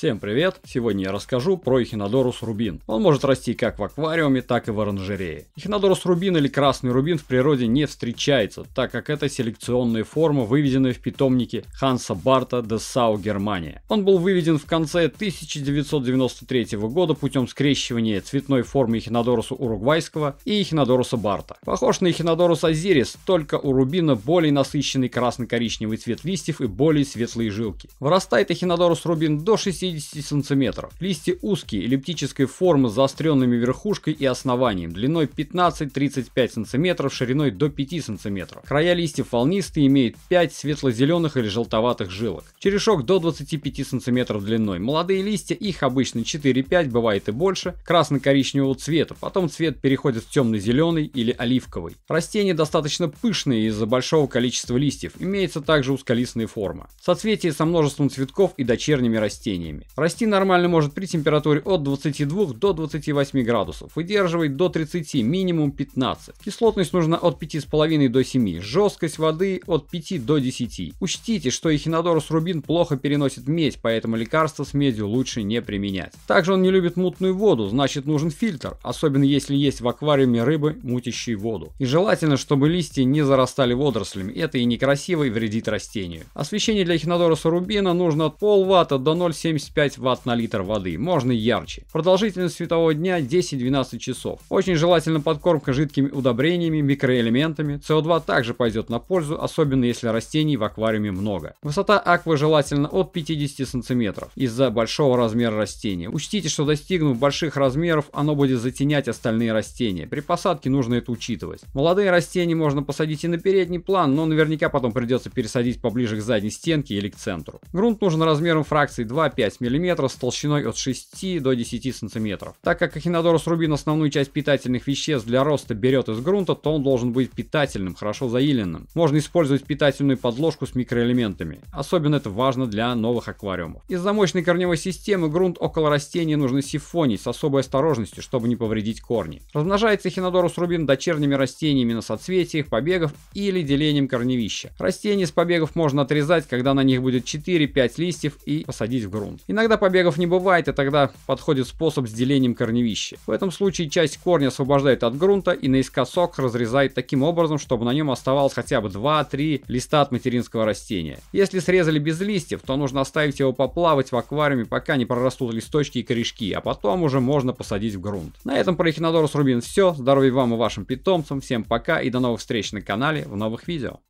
Всем привет! Сегодня я расскажу про эхинодорус рубин. Он может расти как в аквариуме, так и в оранжерее. Эхинодорус рубин или красный рубин в природе не встречается, так как это селекционная форма, выведенная в питомнике Ханса Барта де Сау, Германия. Он был выведен в конце 1993 года путем скрещивания цветной формы эхинодоруса уругвайского и эхинодоруса Барта. Похож на эхинодорус азирис, только у рубина более насыщенный красно-коричневый цвет листьев и более светлые жилки. Вырастает эхинодорус рубин до 6. 50 см. Листья узкие, эллиптической формы с заостренными верхушкой и основанием, длиной 15-35 см, шириной до 5 см. Края листьев волнистые, имеют 5 светло-зеленых или желтоватых жилок. Черешок до 25 см длиной. Молодые листья, их обычно 4-5, бывает и больше, красно-коричневого цвета, потом цвет переходит в темно-зеленый или оливковый. Растение достаточно пышное из-за большого количества листьев, имеется также узколистная форма. Соцветие со множеством цветков и дочерними растениями градусами. Расти нормально может при температуре от 22 до 28 градусов, выдерживать до 30, минимум 15. Кислотность нужна от 5,5 до 7, жесткость воды от 5 до 10. Учтите, что эхинодорус рубин плохо переносит медь, поэтому лекарство с медью лучше не применять. Также он не любит мутную воду, значит нужен фильтр, особенно если есть в аквариуме рыбы, мутящие воду. И желательно, чтобы листья не зарастали водорослями, это и некрасиво и вредит растению. Освещение для эхинодоруса рубина нужно от 0,5 ватта до 0,75 75 Вт на литр воды, можно ярче. Продолжительность светового дня 10-12 часов. Очень желательно подкормка жидкими удобрениями, микроэлементами. СО2 также пойдет на пользу, особенно если растений в аквариуме много. Высота аквы желательно от 50 сантиметров из-за большого размера растения. Учтите, что достигнув больших размеров, оно будет затенять остальные растения. При посадке нужно это учитывать. Молодые растения можно посадить и на передний план, но наверняка потом придется пересадить поближе к задней стенке или к центру. Грунт нужен размером фракции 2-5 мм с толщиной от 6 до 10 см. Так как Эхинодорус рубин основную часть питательных веществ для роста берет из грунта, то он должен быть питательным, хорошо заиленным. Можно использовать питательную подложку с микроэлементами. Особенно это важно для новых аквариумов. Из-за мощной корневой системы грунт около растения нужно сифонить с особой осторожностью, чтобы не повредить корни. Размножается Эхинодорус рубин дочерними растениями на соцветиях, побегов или делением корневища. Растения с побегов можно отрезать, когда на них будет 4-5 листьев и посадить в грунт. Иногда побегов не бывает, и тогда подходит способ с делением корневища. В этом случае часть корня освобождает от грунта и наискосок разрезает таким образом, чтобы на нем оставалось хотя бы 2-3 листа от материнского растения. Если срезали без листьев, то нужно оставить его поплавать в аквариуме, пока не прорастут листочки и корешки, а потом уже можно посадить в грунт. На этом про Эхинодорус Рубин все. Здоровья вам и вашим питомцам. Всем пока и до новых встреч на канале в новых видео.